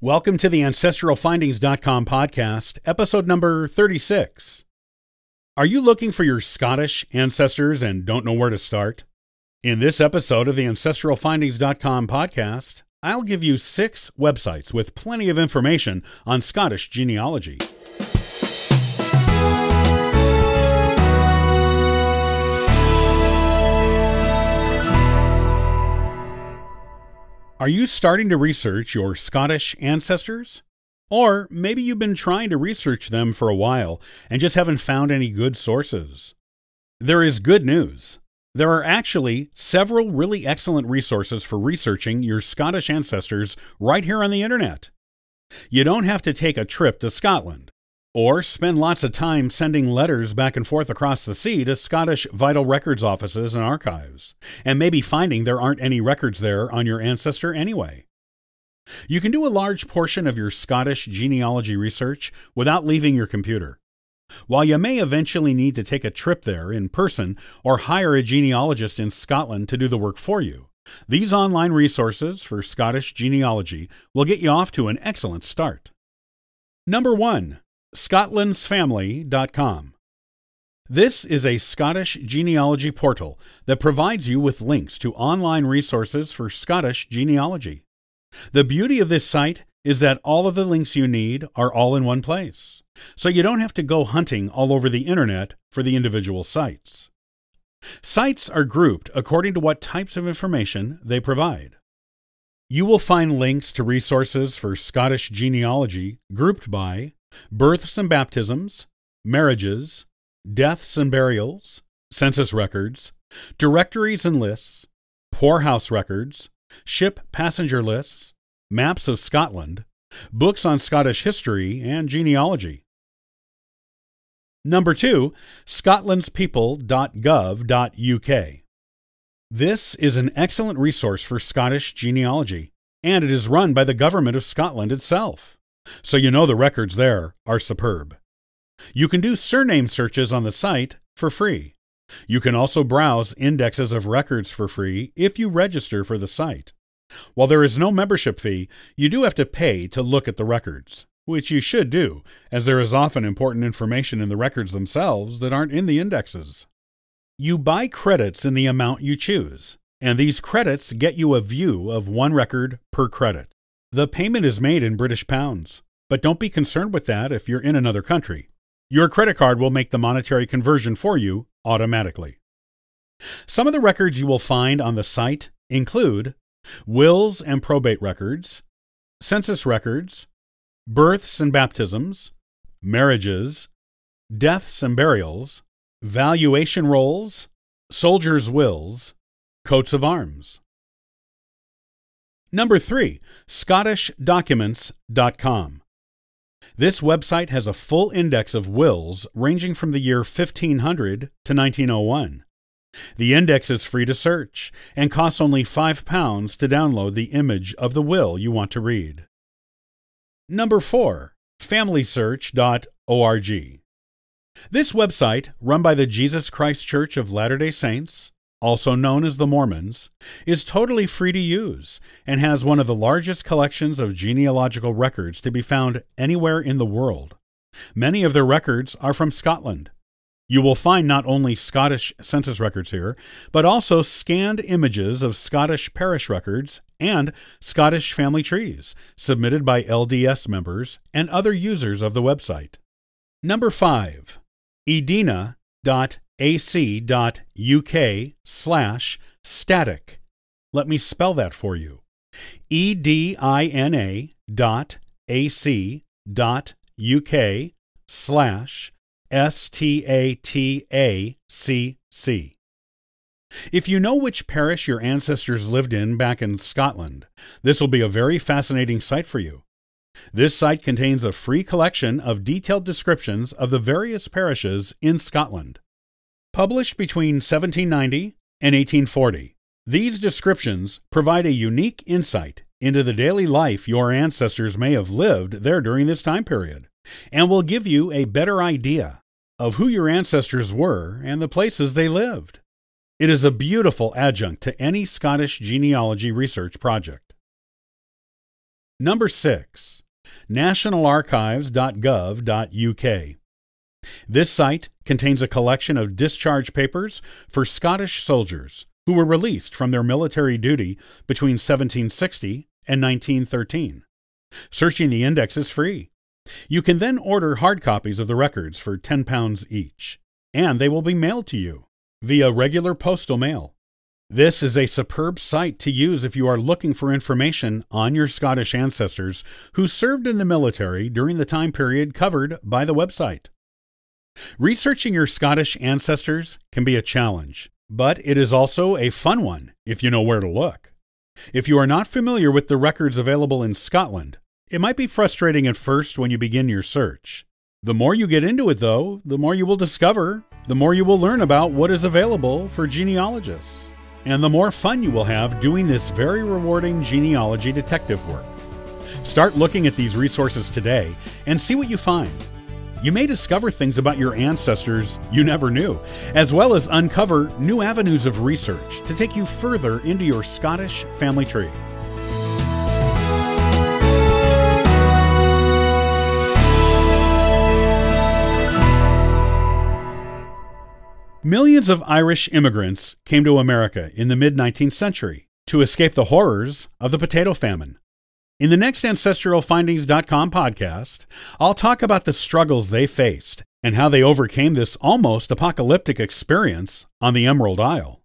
Welcome to the AncestralFindings.com podcast, episode number 36. Are you looking for your Scottish ancestors and don't know where to start? In this episode of the AncestralFindings.com podcast, I'll give you six websites with plenty of information on Scottish genealogy. Are you starting to research your Scottish ancestors? Or maybe you've been trying to research them for a while and just haven't found any good sources. There is good news. There are actually several really excellent resources for researching your Scottish ancestors right here on the internet. You don't have to take a trip to Scotland. Or spend lots of time sending letters back and forth across the sea to Scottish vital records offices and archives, and maybe finding there aren't any records there on your ancestor anyway. You can do a large portion of your Scottish genealogy research without leaving your computer. While you may eventually need to take a trip there in person or hire a genealogist in Scotland to do the work for you, these online resources for Scottish genealogy will get you off to an excellent start. Number 1 scotlandsfamily.com. This is a Scottish genealogy portal that provides you with links to online resources for Scottish genealogy. The beauty of this site is that all of the links you need are all in one place, so you don't have to go hunting all over the internet for the individual sites. Sites are grouped according to what types of information they provide. You will find links to resources for Scottish genealogy grouped by births and baptisms, marriages, deaths and burials, census records, directories and lists, poorhouse records, ship passenger lists, maps of Scotland, books on Scottish history and genealogy. Number 2, scotlandspeople.gov.uk. This is an excellent resource for Scottish genealogy, and it is run by the Government of Scotland itself so you know the records there are superb. You can do surname searches on the site for free. You can also browse indexes of records for free if you register for the site. While there is no membership fee, you do have to pay to look at the records, which you should do, as there is often important information in the records themselves that aren't in the indexes. You buy credits in the amount you choose, and these credits get you a view of one record per credit. The payment is made in British pounds, but don't be concerned with that if you're in another country. Your credit card will make the monetary conversion for you automatically. Some of the records you will find on the site include wills and probate records, census records, births and baptisms, marriages, deaths and burials, valuation rolls, soldiers' wills, coats of arms. Number 3. ScottishDocuments.com. This website has a full index of wills ranging from the year 1500 to 1901. The index is free to search and costs only £5 to download the image of the will you want to read. Number 4. FamilySearch.org. This website, run by the Jesus Christ Church of Latter day Saints, also known as the Mormons, is totally free to use and has one of the largest collections of genealogical records to be found anywhere in the world. Many of their records are from Scotland. You will find not only Scottish census records here, but also scanned images of Scottish parish records and Scottish family trees submitted by LDS members and other users of the website. Number 5. Edina.com ac.uk slash static. Let me spell that for you. edina dot ac dot uk slash statacc. If you know which parish your ancestors lived in back in Scotland, this will be a very fascinating site for you. This site contains a free collection of detailed descriptions of the various parishes in Scotland. Published between 1790 and 1840, these descriptions provide a unique insight into the daily life your ancestors may have lived there during this time period, and will give you a better idea of who your ancestors were and the places they lived. It is a beautiful adjunct to any Scottish genealogy research project. Number 6. NationalArchives.gov.uk this site contains a collection of discharge papers for Scottish soldiers who were released from their military duty between 1760 and 1913. Searching the index is free. You can then order hard copies of the records for £10 each, and they will be mailed to you via regular postal mail. This is a superb site to use if you are looking for information on your Scottish ancestors who served in the military during the time period covered by the website. Researching your Scottish ancestors can be a challenge, but it is also a fun one if you know where to look. If you are not familiar with the records available in Scotland, it might be frustrating at first when you begin your search. The more you get into it, though, the more you will discover, the more you will learn about what is available for genealogists, and the more fun you will have doing this very rewarding genealogy detective work. Start looking at these resources today and see what you find you may discover things about your ancestors you never knew, as well as uncover new avenues of research to take you further into your Scottish family tree. Millions of Irish immigrants came to America in the mid 19th century to escape the horrors of the potato famine. In the next AncestralFindings.com podcast, I'll talk about the struggles they faced and how they overcame this almost apocalyptic experience on the Emerald Isle.